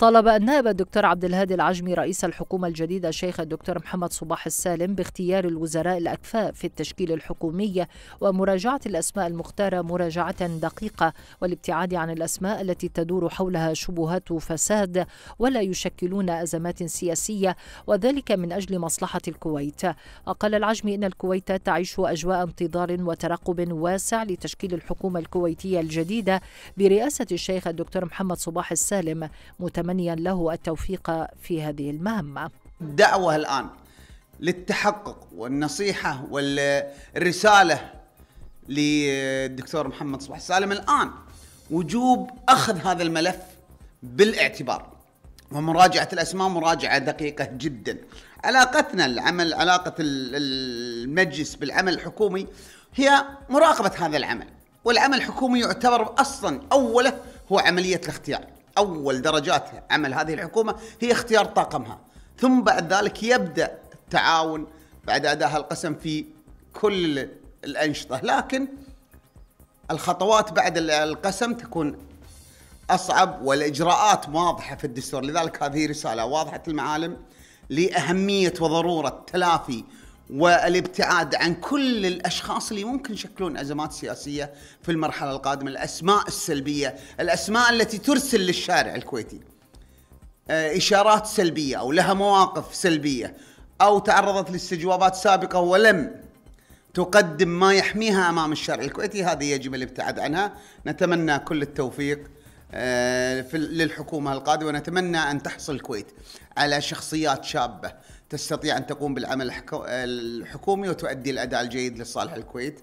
طالب النائب الدكتور عبد الهادي العجمي رئيس الحكومة الجديدة الشيخ الدكتور محمد صباح السالم باختيار الوزراء الأكفاء في التشكيل الحكومي ومراجعة الأسماء المختارة مراجعة دقيقة والابتعاد عن الأسماء التي تدور حولها شبهات فساد ولا يشكلون أزمات سياسية وذلك من أجل مصلحة الكويت وقال العجمي إن الكويت تعيش أجواء انتظار وترقب واسع لتشكيل الحكومة الكويتية الجديدة برئاسة الشيخ الدكتور محمد صباح السالم متمكن ومنيا له التوفيق في هذه المهمة دعوة الآن للتحقق والنصيحة والرسالة للدكتور محمد صباح السالم الآن وجوب أخذ هذا الملف بالاعتبار ومراجعة الأسماء مراجعة دقيقة جدا علاقتنا العمل علاقة المجلس بالعمل الحكومي هي مراقبة هذا العمل والعمل الحكومي يعتبر أصلا أوله هو عملية الاختيار أول درجات عمل هذه الحكومة هي اختيار طاقمها ثم بعد ذلك يبدأ التعاون بعد أداء القسم في كل الأنشطة لكن الخطوات بعد القسم تكون أصعب والإجراءات واضحة في الدستور لذلك هذه رسالة واضحة المعالم لأهمية وضرورة تلافي والابتعاد عن كل الاشخاص اللي ممكن يشكلون ازمات سياسيه في المرحله القادمه، الاسماء السلبيه، الاسماء التي ترسل للشارع الكويتي آه، اشارات سلبيه او لها مواقف سلبيه او تعرضت لاستجوابات سابقه ولم تقدم ما يحميها امام الشارع الكويتي، هذه يجب الابتعاد عنها، نتمنى كل التوفيق آه، للحكومه القادمه ونتمنى ان تحصل الكويت على شخصيات شابه تستطيع ان تقوم بالعمل الحكومي وتؤدي الاداء الجيد لصالح الكويت